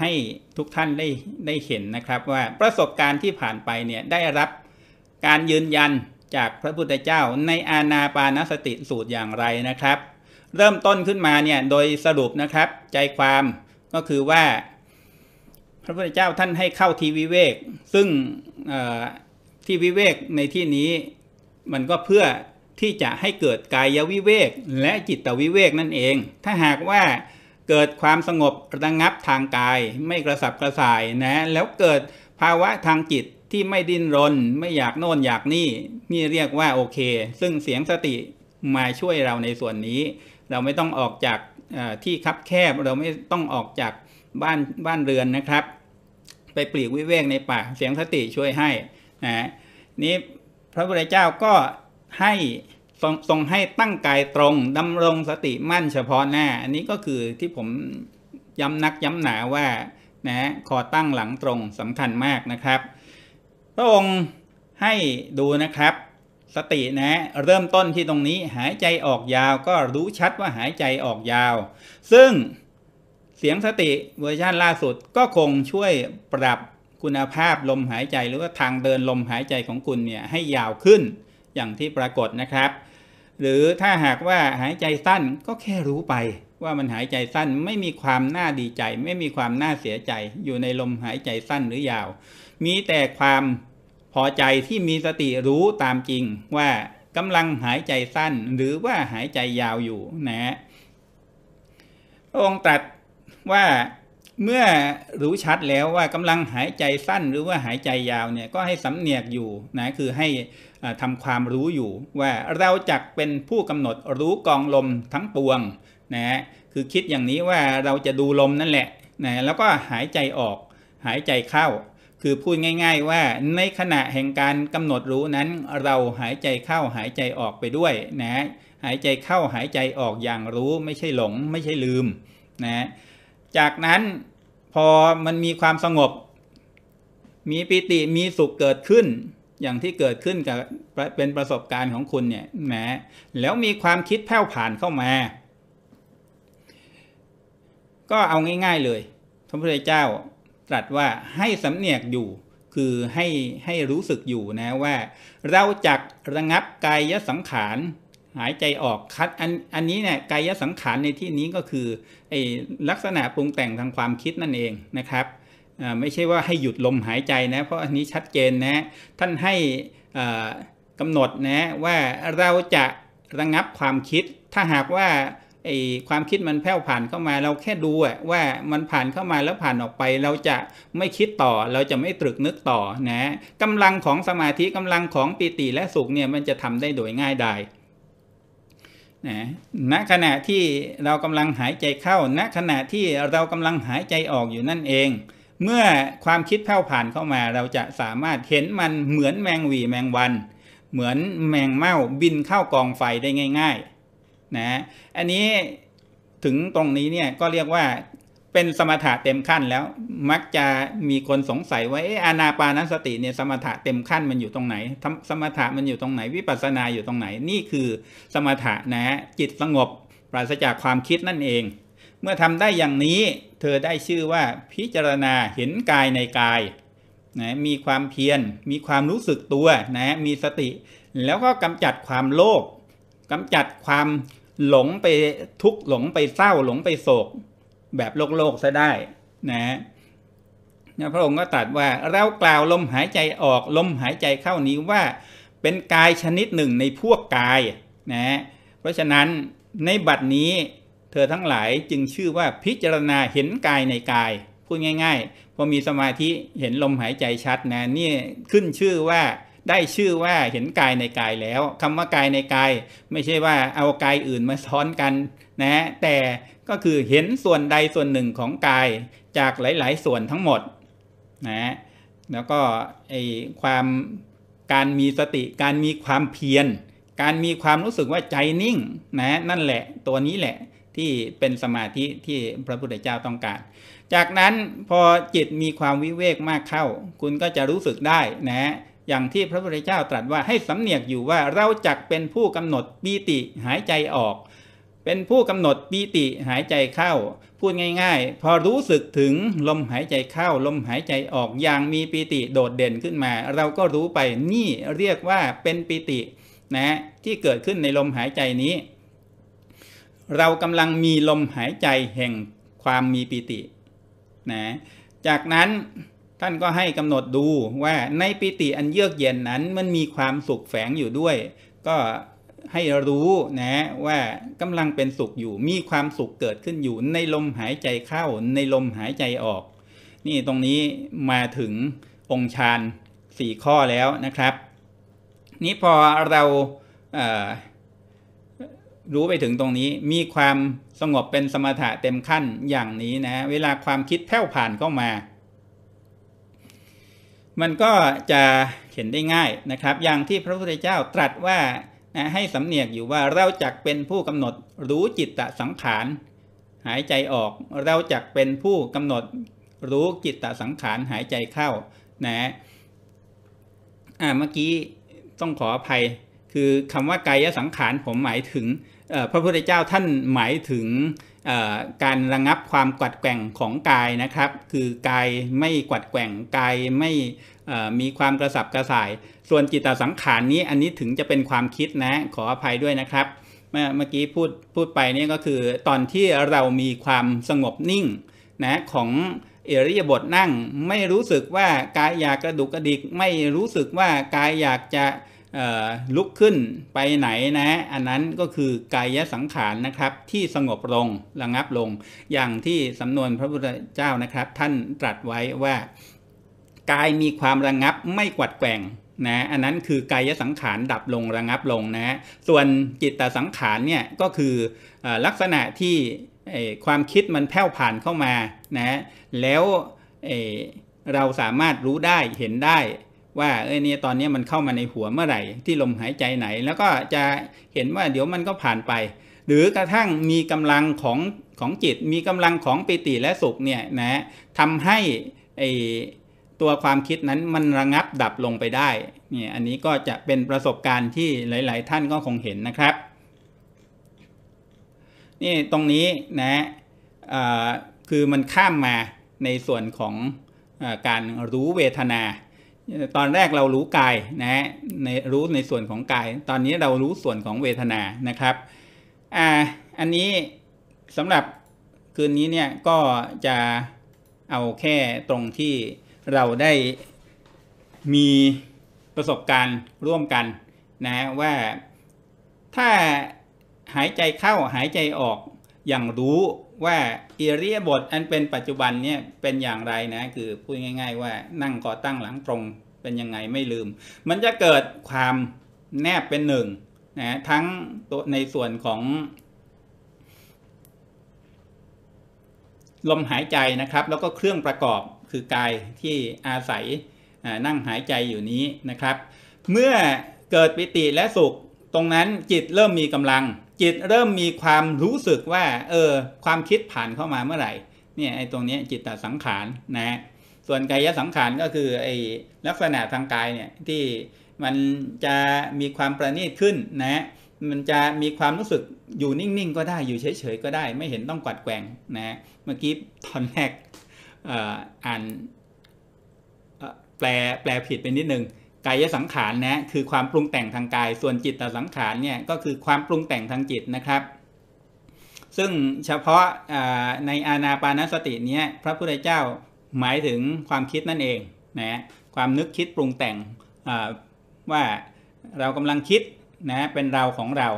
ให้ทุกท่านได้ได้เห็นนะครับ ว่าประสบการณ์ที่ผ่านไปเนี่ยได้รับการยืนยันจากพระพุทธเจ้าในอาณาปานสติสูตรอย่างไรนะครับ เริ่มต้นขึ้นมาเนี่ยโดยสรุปนะครับใจความก็คือว่า พระพุทธเจ้าท่านให้เข้าทีวิเวก ซึ่งที่วิเวกในที่นี้มันก็เพื่อที่จะให้เกิดกายวิเวก และจิตวิเวกนั่นเอง ถ้าหากว่าเกิดความสงบระงับทางกาย ไม่กระสับกระส่ายนะ แล้วเกิดภาวะทางจิตที่ไม่ดิ้นรนไม่อยากโน่นอยากนี่นี่เรียกว่าโอเค ซึ่งเสียงสติมาช่วยเราในส่วนนี้ เราไม่ต้องออกจากที่คับแคบเราไม่ต้องออกจากบ้านบ้านเรือนนะครับ ไปปลีกวิเวกในป่าเสียงสติช่วยให้นะนี้พระพุทธเจ้าก็ให้ทรงทรงให้ตั้งกายตรงดำรงสติมั่นเฉพาะหน้าอันนี้ก็คือที่ผมย้ำนักย้ำหนาว่านะคอตั้งหลังตรงสำคัญมากนะครับพระองค์ให้ดูนะครับสตินะเริ่มต้นที่ตรงนี้หายใจออกยาวก็รู้ชัดว่าหายใจออกยาว ซึ่งเสียงสติเวอร์ชันล่าสุด ก็คงช่วยปรับคุณภาพลมหายใจหรือว่าทางเดินลมหายใจของคุณเนี่ยให้ยาวขึ้นอย่างที่ปรากฏนะครับ หรือถ้าหากว่าหายใจสั้นก็แค่รู้ไปว่ามันหายใจสั้นไม่มีความน่าดีใจ ไม่มีความน่าเสียใจอยู่ในลมหายใจสั้นหรือยาว มีแต่ความพอใจที่มีสติรู้ตามจริงว่ากำลังหายใจสั้นหรือว่าหายใจยาวอยู่นะะองค์ตรัสว่าเมื่อรู้ชัดแล้วว่ากำลังหายใจสั้น หรือว่าหายใจยาวเนี่ยก็ให้สำเนียกอยู่นะคือให้ทำความรู้อยู่ ว่าเราจักเป็นผู้กำหนดรู้กองลมทั้งปวงนะฮะคือคิดอย่างนี้ว่าเราจะดูลมนั่นแหละนะแล้วก็หายใจออก หายใจเข้า คือพูดง่าย ๆ ว่าในขณะแห่งการกำหนดรู้นั้น เราหายใจเข้าหายใจออกไปด้วยนะหายใจเข้าหายใจออกอย่างรู้ไม่ใช่หลง ไม่ใช่ลืมนะจากนั้นพอมันมีความสงบ มีปิติมีสุขเกิดขึ้น อย่างที่เกิดขึ้นกับเป็นประสบการณ์ของคุณเนี่ยแหมแล้วมีความคิดแผ่วผ่านเข้ามา ก็เอาง่ายๆเลย พระพุทธเจ้าตรัสว่าให้สำเนียกอยู่คือให้ให้รู้สึกอยู่นะว่า เราจักระงับกายสังขารหายใจออก คัดอันอันนี้เนี่ยกายสังขารในที่นี้ก็คือไอลักษณะปรุงแต่งทางความคิดนั่นเองนะครับไม่ใช่ว่าให้หยุดลมหายใจนะเพราะอันนี้ชัดเจนนะท่านให้กำหนดนะว่าเราจะระงับความคิด ถ้าหากว่าไอความคิดมันแผ่วผ่านเข้ามาเราแค่ดูว่ามันผ่านเข้ามาแล้วผ่านออกไป เราจะไม่คิดต่อเราจะไม่ตรึกนึกต่อนะกำลังของสมาธิกำลังของปิติและสุขเนี่ยมันจะทำได้โดยง่ายดายนะณขณะที่เรากำลังหายใจเข้า ณ ขณะที่เรากำลังหายใจออกอยู่นั่นเอง เมื่อความคิดแผ่วผ่านเข้ามา เราจะสามารถเห็นมันเหมือนแมงวีแมงวัน เหมือนแมงเม่าบินเข้ากองไฟได้ง่ายๆนะอันนี้ถึงตรงนี้เนี่ยก็เรียกว่าเป็นสมถะเต็มขั้นแล้วมักจะมีคนสงสัยว่าเออานาปานสติเนี่ยสมถะเต็มขั้นมันอยู่ตรงไหน สมถะมันอยู่ตรงไหนวิปัสสนาอยู่ตรงไหนนี่คือสมถะนะฮะจิตสงบ ปราศจากความคิดนั่นเอง เมื่อทำได้อย่างนี้เธอได้ชื่อว่าพิจารณาเห็นกายในกายนะมีความเพียรมีความรู้สึกตัวนะมีสติ แล้วก็กำจัดความโลภกำจัดความหลงไปทุกหลงไปเศร้าหลงไปโศกแบบโลกโลกซะได้นะนะพระองค์ก็ตรัสว่าเรากล่าวลมหายใจออกลมหายใจเข้านี้ว่าเป็นกายชนิดหนึ่งในพวกกายนะเพราะฉะนั้นในบัดนี้เธอทั้งหลายจึงชื่อว่าพิจารณาเห็นกายในกาย พูดง่าย ๆพอมีสมาธิเห็นลมหายใจชัดนะนี่ขึ้นชื่อว่าได้ชื่อว่าเห็นกายในกายแล้ว คำว่ากายในกาย ไม่ใช่ว่า เอากายอื่นมาซ้อนกัน นะ แต่ก็คือเห็นส่วนใดส่วนหนึ่งของกายจากหลาย ๆ ส่วนทั้งหมดนะ แล้วก็ไอความการมีสติ การมีความเพียร การมีความรู้สึกว่า ใจนิ่งนะ นั่นแหละ ตัวนี้แหละที่เป็นสมาธิที่พระพุทธเจ้าต้องการ จากนั้นพอจิตมีความวิเวกมากเข้า คุณก็จะรู้สึกได้นะอย่างที่พระพุทธเจ้าตรัสว่าให้สำเนียกอยู่ว่าเราจักเป็นผู้กำหนดปีติหายใจออก เป็นผู้กำหนดปีติหายใจเข้า พูดง่าย ๆ พอรู้สึกถึงลมหายใจเข้า ลมหายใจออกอย่างมีปีติโดดเด่นขึ้นมา เราก็รู้ไปนี่เรียกว่าเป็นปีติ นะที่เกิดขึ้นในลมหายใจนี้ เรากำลังมีลมหายใจแห่งความมีปีตินะ จากนั้นท่านก็ให้กำหนดดูว่าในปิติอันเยือกเย็นนั้น มันมีความสุขแฝงอยู่ด้วย ก็ให้รู้นะว่ากำลังเป็นสุขอยู่มีความสุขเกิดขึ้นอยู่ในลมหายใจเข้าในลมหายใจออก นี่ตรงนี้มาถึงองค์ฌานสี่ข้อแล้วนะครับ นี้พอเราเรู้ไปถึงตรงนี้มีความสงบเป็นสมถะเต็มขั้นอย่างนี้นะเวลาความคิดแผ่วผ่านเข้ามามันก็จะเห็นได้ง่ายนะครับ อย่างที่พระพุทธเจ้าตรัสว่าให้สำเนียกอยู่ว่าเราจักเป็นผู้กำหนดรู้จิตตสังขารหายใจออก เราจักเป็นผู้กำหนดรู้จิตตสังขารหายใจเข้านะฮะเมื่อกี้ต้องขออภัย คือคำว่ากายสังขารผมหมายถึงพระพุทธเจ้าท่านหมายถึงการระงับความกัดแกว่งของกายนะครับ คือกายไม่กัดแกว่ง กายไม่มีความกระสับกระส่าย ส่วนจิตสังขารนี้ อันนี้ถึงจะเป็นความคิดนะ ขออภัยด้วยนะครับ เมื่อกี้พูดพูดไปนี่ก็คือตอนที่เรามีความสงบนิ่งนะของเอริยบทนั่ง ไม่รู้สึกว่ากายอยากกระดุกกระดิก ไม่รู้สึกว่ากายอยากจะลุกขึ้นไปไหนนะ อันนั้นก็คือกายสังขารนะครับที่สงบลงระงับลง อย่างที่สำนวนพระพุทธเจ้านะครับ ท่านตรัสไว้ว่า กายมีความระงับไม่กวัดแกว่งนะอันนั้นคือกายสังขารดับลงระงับลงนะส่วนจิตตสังขารเนี่ยก็คืออลักษณะที่ความคิดมันแผ่วผ่านเข้ามานะแล้วเราสามารถรู้ได้เห็นได้ว่าเอ้ยนี่ตอนนี้มันเข้ามาในหัวเมื่อไหร่ ที่ลมหายใจไหน แล้วก็จะเห็นว่าเดี๋ยวมันก็ผ่านไป หรือกระทั่งมีกำลังของของจิตมีกำลังของปิติและสุขเนี่ยนะทำให้ไอตัวความคิดนั้นมันระงับดับลงไปได้เนี่ยอันนี้ก็จะเป็นประสบการณ์ที่หลายๆท่านก็คงเห็นนะครับนี่ตรงนี้นะคือมันข้ามมาในส่วนของอการรู้เวทนาตอนแรกเรารู้กายนะฮะในรู้ในส่วนของกาย ตอนนี้เรารู้ส่วนของเวทนานะครับอ่าอันนี้สำหรับคืนนี้เนี่ยก็จะเอาแค่ตรงที่เราได้มีประสบการณ์ร่วมกันนะว่าถ้าหายใจเข้าหายใจออกอย่างรู้ว่าอิเรียบท อันเป็นปัจจุบันเนี่ยเป็นอย่างไรนะ คือพูดง่ายๆ ว่านั่งก่อตั้งหลังตรงเป็นยังไงไม่ลืม มันจะเกิดความแนบเป็นหนึ่งนะทั้งตัวในส่วนของ ลมหายใจนะครับ แล้วก็เครื่องประกอบคือกายที่อาศัยนั่งหายใจอยู่นี้นะครับ เมื่อเกิดปิติและสุขตรงนั้นจิตเริ่มมีกำลังจิตเริ่มมีความรู้สึกว่าเออความคิดผ่านเข้ามาเมื่อไหร่เนี่ยไอ้ตรงนี้จิตตสังขารนะส่วนกายสังขารก็คือไอ้ลักษณะทางกายเนี่ยที่มันจะมีความประณีตขึ้นนะมันจะมีความรู้สึกอยู่นิ่งๆก็ได้อยู่เฉยๆก็ได้ ไม่เห็นต้องกวัดแกงนะเมื่อกี้ตอนแรกอ่านแปลแปลผิดไปนิดนึงกายสังขารนะคือความปรุงแต่งทางกาย ส่วนจิตตสังขารเนี่ยก็คือความปรุงแต่งทางจิตนะครับ ซึ่งเฉพาะในอาณาปานสติเนี้ยพระพุทธเจ้าหมายถึงความคิดนั่นเองนะความนึกคิดปรุงแต่งว่าเรากำลังคิดนะเป็นเราของเรา